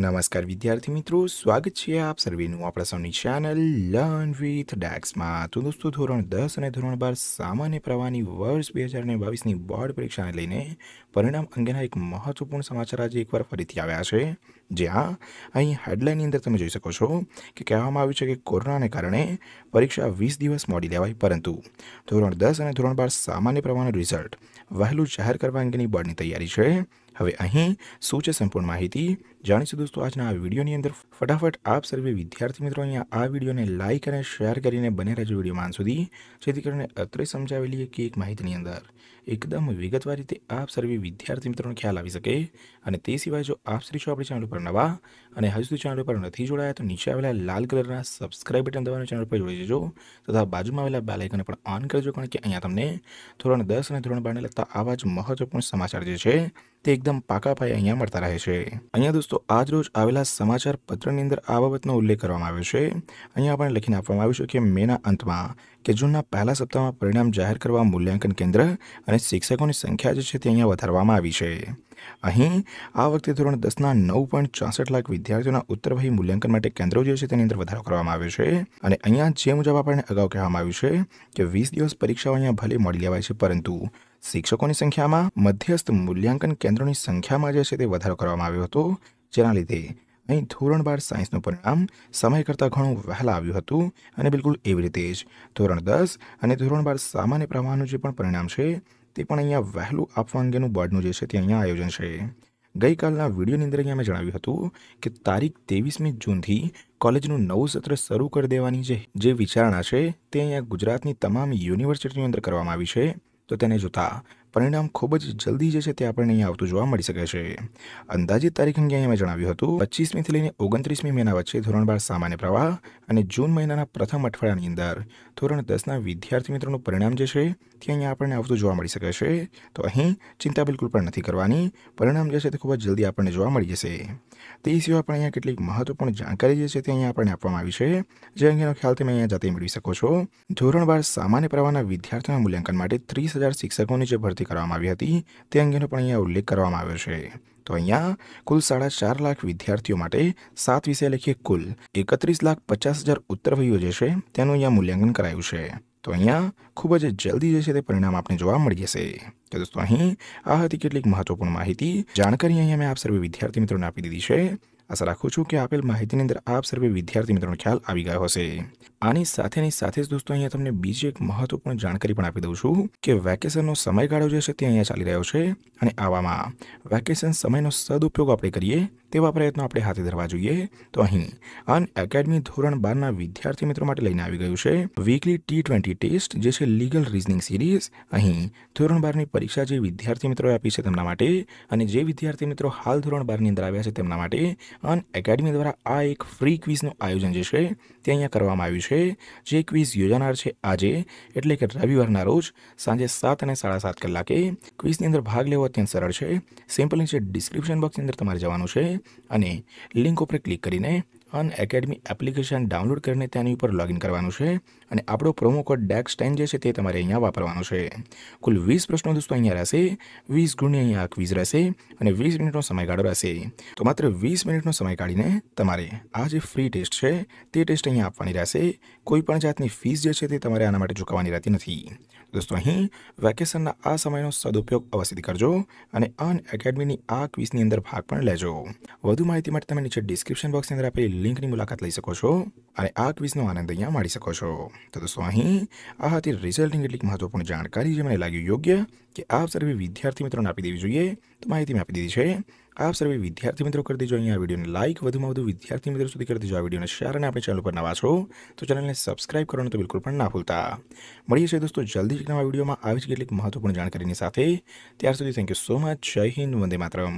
નમસ્કાર વિદ્યાર્થી મિત્રો સ્વાગત છે આપ સર્વેનું આપણા સૌની ચેનલ લર્ન વિથ ડેક્સમાં તો દોસ્તો ધોરણ દસ અને ધોરણ બાર સામાન્ય પ્રવાહની વર્ષ બે હજાર ને બાવીસની બોર્ડ પરીક્ષાને લઈને પરિણામ અંગેના એક મહત્વપૂર્ણ સમાચાર આજે એકવાર ફરીથી આવ્યા છે જ્યાં અહીં હેડલાઇનની અંદર તમે જોઈ શકો છો કે કહેવામાં આવ્યું છે કે કોરોનાને કારણે પરીક્ષા વીસ દિવસ મોડી લેવાય પરંતુ ધોરણ દસ અને ધોરણ બાર સામાન્ય પ્રવાહનું રિઝલ્ટ વહેલું જાહેર કરવા અંગેની બોર્ડની તૈયારી છે હવે અહીં શું છે સંપૂર્ણ માહિતી જાણીશું દોસ્તો આજના આ વિડીયોની અંદર ફટાફટ આપ સર્વે વિદ્યાર્થી મિત્રો અહીંયા આ વિડીયોને લાઇક અને શેર કરીને બને રહેજો વિડીયોમાં આન સુધી જેથી કરીને અત્રે સમજાવેલી કે એક માહિતીની અંદર એકદમ વિગતવાર રીતે આપ સર્વે વિદ્યાર્થી મિત્રોનો ખ્યાલ આવી શકે અને તે સિવાય જો આપ શ્રી છો આપણી ચેનલ ઉપર નવા અને હજુ સુધી ચેનલ ઉપર નથી જોડાયા તો નીચે આવેલા લાલ કલરના સબસ્ક્રાઇબ બટન દબાવીને ચેનલ પર જોડી જજો તથા બાજુમાં આવેલા બે પણ ઓન કરજો કારણ કે અહીંયા તમને ધોરણ દસ અને ધોરણ બારને લગતા આવા જ મહત્વપૂર્ણ સમાચાર જે છે તે એકદમ પાકા પાયે અહીંયા મળતા રહે છે અહીંયા દોસ્તો આજ રોજ આવેલા સમાચાર પત્રની અંદર આ બાબતનો ઉલ્લેખ કરવામાં આવ્યો છે અહીંયા આપણે લખીને આપવામાં આવ્યું છે કે મેના અંતમાં કે જૂનના પહેલા સપ્તાહમાં પરિણામ જાહેર કરવા મૂલ્યાંકન કેન્દ્ર અને શિક્ષકોની સંખ્યા જે છે તે અહીંયા વધારવામાં આવી છે અહીં આ વખતે ધોરણ દસના નવ પોઈન્ટ ચોસઠ લાખ વિદ્યાર્થીઓના ઉત્તરભાઈ મૂલ્યાંકન માટે કેન્દ્રો જે છે તેની અંદર વધારો કરવામાં આવ્યો છે અને અહીંયા જે મુજબ આપણને અગાઉ કહેવામાં આવ્યું છે કે વીસ દિવસ પરીક્ષાઓ અહીંયા ભલે મળી લેવાય છે પરંતુ શિક્ષકોની સંખ્યામાં મધ્યસ્થ મૂલ્યાંકન કેન્દ્રોની સંખ્યામાં જે છે તે વધારો કરવામાં આવ્યો હતો જેના લીધે અહીં ધોરણ બાર સાયન્સનું પરિણામ સમય કરતાં ઘણું વહેલા આવ્યું હતું અને બિલકુલ એવી રીતે જ ધોરણ દસ અને ધોરણ બાર સામાન્ય પ્રવાહનું જે પણ પરિણામ છે તે પણ અહીંયા વહેલું આપવા અંગેનું બોર્ડનું જે છે તે અહીંયા આયોજન છે ગઈકાલના વિડીયોની અંદર અહીંયા મેં જણાવ્યું હતું કે તારીખ તેવીસમી જૂનથી કોલેજનું નવું સત્ર શરૂ કરી દેવાની જે જે વિચારણા છે તે અહીંયા ગુજરાતની તમામ યુનિવર્સિટીની અંદર કરવામાં આવી છે તો તેને જોતા પરિણામ ખૂબ જ જલ્દી જે છે તે આપણને અહીં આવતું જોવા મળી શકે છે અંદાજિત તારીખ અંગે અહીંયા મેં જણાવ્યું હતું પચીસમીથી લઈને ઓગણત્રીસમી મહિના વચ્ચે ધોરણ બાર સામાન્ય પ્રવાહ અને જૂન મહિનાના પ્રથમ અઠવાડિયાની અંદર ધોરણ દસના વિદ્યાર્થી મિત્રોનું પરિણામ જે છે તે અહીંયા આપણને આવતું જોવા મળી શકે છે તો અહીં ચિંતા બિલકુલ પણ નથી કરવાની પરિણામ જે છે તે ખૂબ જ જલ્દી આપણને જોવા મળી જશે તે સિવાય પણ અહીંયા કેટલીક મહત્વપૂર્ણ જાણકારી જે છે તે અહીંયા આપણને આપવામાં આવી છે જે અંગેનો ખ્યાલ તમે અહીંયા જાતે મેળવી શકો છો ધોરણ બાર સામાન્ય પ્રવાહના વિદ્યાર્થીઓના મૂલ્યાંકન માટે ત્રીસ હજાર શિક્ષકોની જે ભરતી કરવામાં આવી હતી તે અંગેનો પણ અહીંયા ઉલ્લેખ કરવામાં આવ્યો છે તો અહીંયા કુલ સાડા ચાર લાખ વિદ્યાર્થીઓ માટે સાત વિષય લખીએ કુલ એકત્રીસ લાખ પચાસ હજાર ઉત્તરવહીઓ જે છે તેનું અહીંયા મૂલ્યાંકન કરાયું છે તો અહીંયા ખૂબ જ જલ્દી જે છે તે પરિણામ આપણે જોવા મળી જશે તો દોસ્તો અહીં આ હતી કેટલીક મહત્વપૂર્ણ માહિતી જાણકારી અહીંયા મેં આપ સર્વે વિદ્યાર્થી મિત્રોને આપી દીધી છે આશા રાખું છું કે આપેલ માહિતીની અંદર આપ સર્વે વિદ્યાર્થી મિત્રોનો ખ્યાલ આવી ગયો હશે આની સાથેની સાથે જ દોસ્તો અહીંયા તમને બીજી એક મહત્વપૂર્ણ જાણકારી પણ આપી દઉં છું કે વેકેશનનો સમયગાળો જે છે તે અહીંયા ચાલી રહ્યો છે અને આવામાં વેકેશન સમયનો સદુપયોગ આપણે કરીએ તેવા પ્રયત્નો આપણે હાથે ધરવા જોઈએ તો અહીં અન એકેડમી ધોરણ બારના વિદ્યાર્થી મિત્રો માટે લઈને આવી ગયું છે વીકલી ટી ટ્વેન્ટી ટેસ્ટ જે છે લીગલ રિઝનિંગ સિરીઝ અહીં ધોરણ બારની પરીક્ષા જે વિદ્યાર્થી મિત્રોએ આપી છે તેમના માટે અને જે વિદ્યાર્થી મિત્રો હાલ ધોરણ બારની અંદર આવ્યા છે તેમના માટે અન એકેડમી દ્વારા આ એક ફ્રી ક્વિઝનું આયોજન જે છે તે અહીંયા કરવામાં આવ્યું છે જે ક્વિઝ યોજાનાર છે આજે એટલે કે રવિવારના રોજ સાંજે સાત અને સાડા સાત કલાકે ક્વિઝની અંદર ભાગ લેવો અત્યંત સરળ છે સિમ્પલ છે ડિસ્ક્રિપ્શન બોક્સની અંદર તમારે જવાનું છે અને લિંક ઉપર ક્લિક કરીને અન એકેડમી એપ્લિકેશન ડાઉનલોડ કરીને તેની ઉપર લોગિન કરવાનું છે અને આપણો પ્રોમો કોડ ડેક્સ ટેન જે છે તે તમારે અહીંયા વાપરવાનો છે કુલ વીસ પ્રશ્નો દોસ્તો અહીંયા રહેશે વીસ ગુણની અહીંયા ક્વિઝ રહેશે અને વીસ મિનિટનો સમયગાળો રહેશે તો માત્ર વીસ મિનિટનો સમય કાઢીને તમારે આ જે ફ્રી ટેસ્ટ છે તે ટેસ્ટ અહીંયા આપવાની રહેશે કોઈ પણ જાતની ફીસ જે છે તે તમારે આના માટે ચૂકવવાની રહેતી નથી દોસ્તો અહીં વેકેશનના આ સમયનો સદુપયોગ અવશ્યથી કરજો અને અન એકેડમીની આ ક્વિઝની અંદર ભાગ પણ લેજો વધુ માહિતી માટે તમે નીચે ડિસ્ક્રિપ્શન બોક્સની અંદર આપેલી લિંકની મુલાકાત લઈ શકો છો અને આ ક્વિઝનો આનંદ અહીંયા માણી શકો છો તો દોસ્તો અહીં આ હતી રિઝલ્ટની કેટલીક મહત્વપૂર્ણ જાણકારી જે મને લાગ્યું યોગ્ય કે આપ સર્વે વિદ્યાર્થી મિત્રોને આપી દેવી જોઈએ તો માહિતી મેં આપી દીધી છે આપ સર્વે વિદ્યાર્થી મિત્રો કરી દેજો અહીંયા આ વિડીયોને લાઇક વધુમાં વધુ વિદ્યાર્થી મિત્રો સુધી કરી દેજો આ વિડીયોને શેર અને આપણી ચેનલ પર નવા છો તો ચેનલને સબસ્ક્રાઇબ કરવાનું તો બિલકુલ પણ ના ભૂલતા મળીએ છીએ દોસ્તો જલ્દી જ નવા વિડીયોમાં આવી જ કેટલીક મહત્વપૂર્ણ જાણકારીની સાથે ત્યાર સુધી થેન્ક યુ સો મચ જય હિન્દ વંદે માતરમ